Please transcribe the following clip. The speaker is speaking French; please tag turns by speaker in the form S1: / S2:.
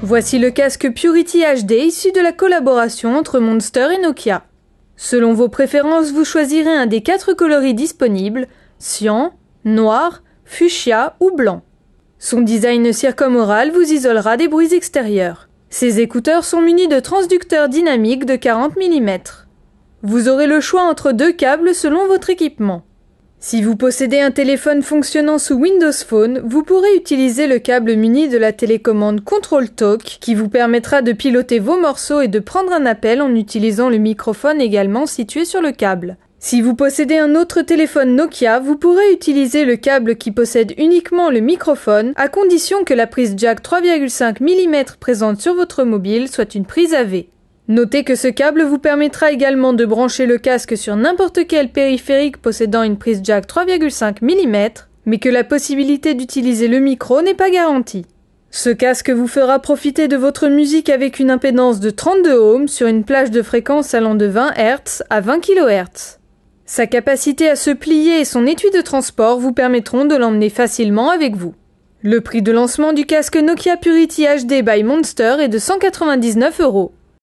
S1: Voici le casque Purity HD issu de la collaboration entre Monster et Nokia. Selon vos préférences, vous choisirez un des quatre coloris disponibles, cyan, noir, fuchsia ou blanc. Son design circumoral vous isolera des bruits extérieurs. Ces écouteurs sont munis de transducteurs dynamiques de 40 mm. Vous aurez le choix entre deux câbles selon votre équipement. Si vous possédez un téléphone fonctionnant sous Windows Phone, vous pourrez utiliser le câble muni de la télécommande Control Talk qui vous permettra de piloter vos morceaux et de prendre un appel en utilisant le microphone également situé sur le câble. Si vous possédez un autre téléphone Nokia, vous pourrez utiliser le câble qui possède uniquement le microphone à condition que la prise jack 3,5 mm présente sur votre mobile soit une prise AV. Notez que ce câble vous permettra également de brancher le casque sur n'importe quel périphérique possédant une prise jack 3,5 mm, mais que la possibilité d'utiliser le micro n'est pas garantie. Ce casque vous fera profiter de votre musique avec une impédance de 32 ohms sur une plage de fréquence allant de 20 Hz à 20 kHz. Sa capacité à se plier et son étui de transport vous permettront de l'emmener facilement avec vous. Le prix de lancement du casque Nokia Purity HD by Monster est de 199 euros.